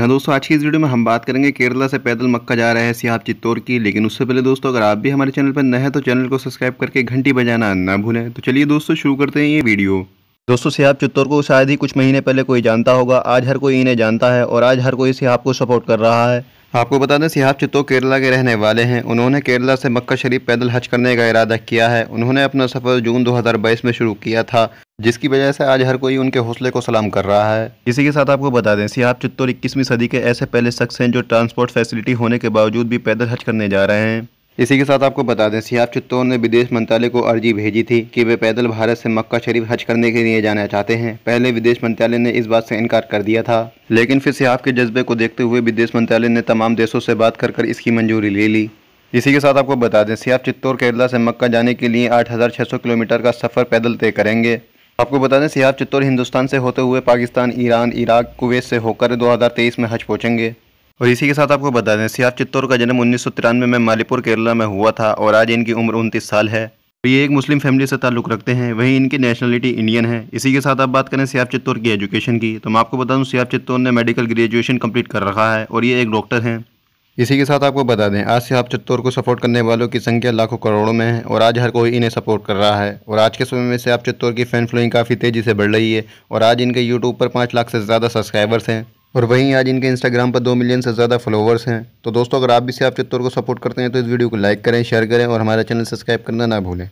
यहाँ दोस्तों आज की इस वीडियो में हम बात करेंगे केरला से पैदल मक्का जा रहे हैं सियाब चित्तौर की लेकिन उससे पहले दोस्तों अगर आप भी हमारे चैनल पर नए हैं तो चैनल को सब्सक्राइब करके घंटी बजाना ना भूलें तो चलिए दोस्तों शुरू करते हैं ये वीडियो दोस्तों सियाब चित्तौर को शायद ही कुछ महीने पहले कोई जानता होगा आज हर कोई इन्हें जानता है और आज हर कोई सियाब को सपोर्ट कर रहा है आपको बता दें सिहाब चित्तौर केरला के रहने वाले हैं उन्होंने केरला से मक्का शरीफ पैदल हज करने का इरादा किया है उन्होंने अपना सफ़र जून बाईस में शुरू किया था जिसकी वजह से आज हर कोई उनके हौसले को सलाम कर रहा है इसी के साथ आपको बता दें सिहाब चित्तौर इक्कीसवीं सदी के ऐसे पहले शख्स हैं जो ट्रांसपोर्ट फैसिलिटी होने के बावजूद भी पैदल हज करने जा रहे हैं इसी के साथ आपको बता दें सियाब चित्तौर ने विदेश मंत्रालय को अर्जी भेजी थी कि वे पैदल भारत से मक्का शरीफ हज करने के लिए जाना चाहते हैं पहले विदेश मंत्रालय ने इस बात से इनकार कर दिया था लेकिन फिर सियाब के जज्बे को देखते हुए विदेश मंत्रालय ने तमाम देशों से बात कर कर इसकी मंजूरी ले ली इसी के साथ आपको बता दें सियाब चित्तौर केरला से मक्का जाने के लिए आठ किलोमीटर का सफ़र पैदल तय करेंगे आपको बता दें सियाब चित्तौर हिंदुस्तान से होते हुए पाकिस्तान ईरान इराक कुवैत से होकर 2023 में हज पहुंचेंगे और इसी के साथ आपको बता दें सियाब चित्तौर का जन्म उन्नीस में मालीपुर केरला में हुआ था और आज इनकी उम्र उनतीस साल है ये एक मुस्लिम फैमिली से ताल्लुक़ रखते हैं वहीं इनकी नेशनलिटी इंडियन है इसी के साथ आप बात करें सियाब चित्तौर की एजुकेशन की तो मैं आपको बता दूँ सियाब चित्तौर ने मेडिकल ग्रेजुएशन कम्प्लीट कर रखा है और ये एक डॉक्टर हैं इसी के साथ आपको बता दें आज से आप चत्तौर को सपोर्ट करने वालों की संख्या लाखों करोड़ों में है और आज हर कोई इन्हें सपोर्ट कर रहा है और आज के समय में से आप चत्तौर की फ़ैन फ्लोइंग काफ़ी तेज़ी से बढ़ रही है और आज इनके यूट्यूब पर पाँच लाख से ज़्यादा सब्सक्राइबर्स हैं और वहीं आज इनके इंस्टाग्राम पर दो मिलियन से ज़्यादा फॉलोवर्स हैं तो दोस्तों अगर आप भी से आप चित्तौर को सपोर्ट करते हैं तो इस वीडियो को लाइक करें शेयर करें और हमारा चैनल सब्सक्राइब करना ना भूलें